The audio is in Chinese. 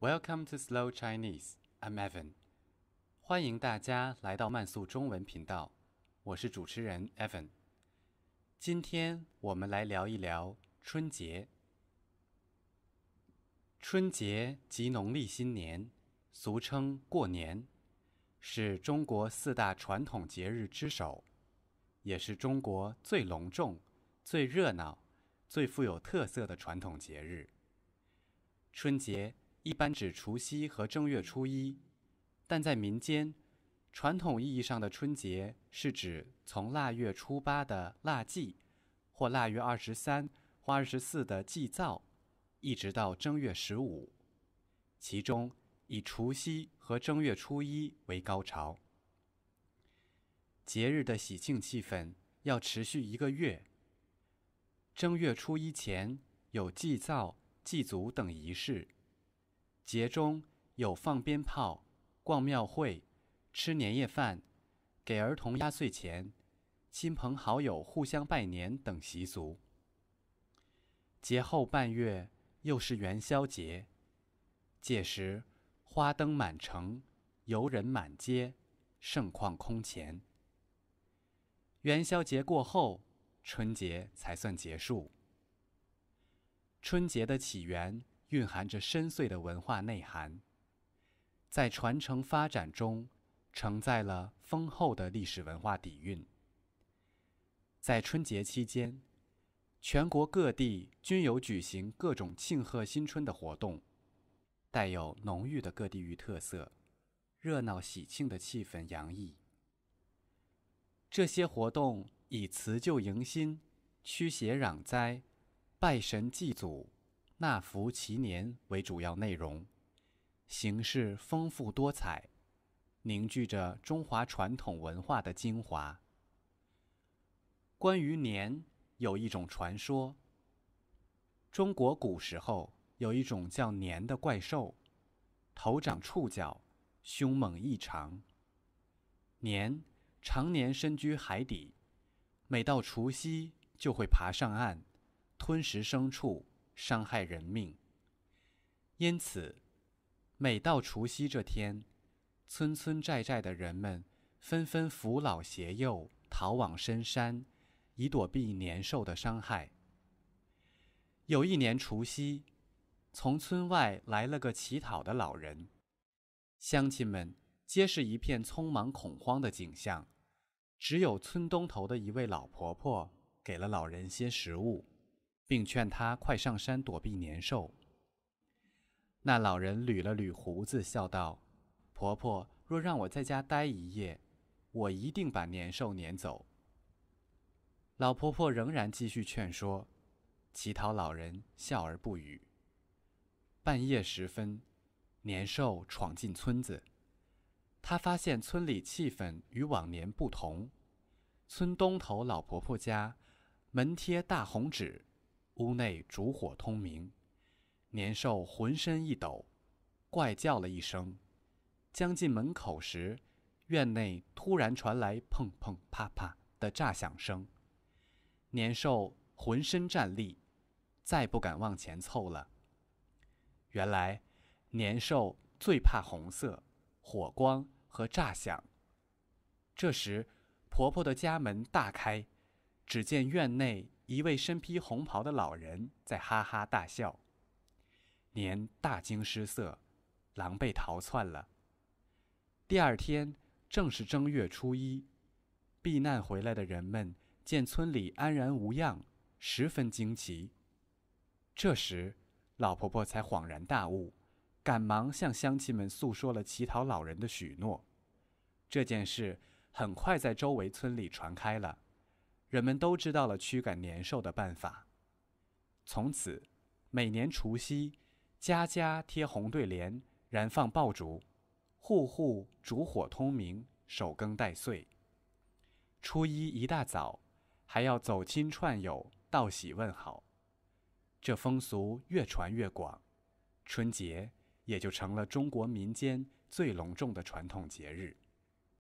Welcome to Slow Chinese. I'm Evan. 欢迎大家来到慢速中文频道，我是主持人 Evan。今天我们来聊一聊春节。春节即农历新年，俗称过年，是中国四大传统节日之首，也是中国最隆重、最热闹、最富有特色的传统节日。春节。一般指除夕和正月初一，但在民间，传统意义上的春节是指从腊月初八的腊祭，或腊月二十三、或二十四的祭灶，一直到正月十五，其中以除夕和正月初一为高潮。节日的喜庆气氛要持续一个月。正月初一前有祭灶、祭祖等仪式。节中有放鞭炮、逛庙会、吃年夜饭、给儿童压岁钱、亲朋好友互相拜年等习俗。节后半月又是元宵节，届时花灯满城，游人满街，盛况空前。元宵节过后，春节才算结束。春节的起源。蕴含着深邃的文化内涵，在传承发展中承载了丰厚的历史文化底蕴。在春节期间，全国各地均有举行各种庆贺新春的活动，带有浓郁的各地域特色，热闹喜庆的气氛洋溢。这些活动以辞旧迎新、驱邪攘灾、拜神祭祖。纳福祈年为主要内容，形式丰富多彩，凝聚着中华传统文化的精华。关于年，有一种传说：中国古时候有一种叫年的怪兽，头长触角，凶猛异常。年常年深居海底，每到除夕就会爬上岸，吞食牲畜。伤害人命，因此，每到除夕这天，村村寨寨的人们纷纷扶老携幼逃往深山，以躲避年兽的伤害。有一年除夕，从村外来了个乞讨的老人，乡亲们皆是一片匆忙恐慌的景象，只有村东头的一位老婆婆给了老人些食物。并劝他快上山躲避年兽。那老人捋了捋胡子，笑道：“婆婆，若让我在家待一夜，我一定把年兽撵走。”老婆婆仍然继续劝说，乞讨老人笑而不语。半夜时分，年兽闯进村子，他发现村里气氛与往年不同，村东头老婆婆家门贴大红纸。屋内烛火通明，年兽浑身一抖，怪叫了一声。将近门口时，院内突然传来“砰砰啪啪”的炸响声，年兽浑身战栗，再不敢往前凑了。原来，年兽最怕红色、火光和炸响。这时，婆婆的家门大开，只见院内。一位身披红袍的老人在哈哈大笑，年大惊失色，狼狈逃窜了。第二天正是正月初一，避难回来的人们见村里安然无恙，十分惊奇。这时，老婆婆才恍然大悟，赶忙向乡亲们诉说了乞讨老人的许诺。这件事很快在周围村里传开了。人们都知道了驱赶年兽的办法，从此每年除夕，家家贴红对联，燃放爆竹，户户烛火通明，守更待岁。初一一大早，还要走亲串友，道喜问好。这风俗越传越广，春节也就成了中国民间最隆重的传统节日。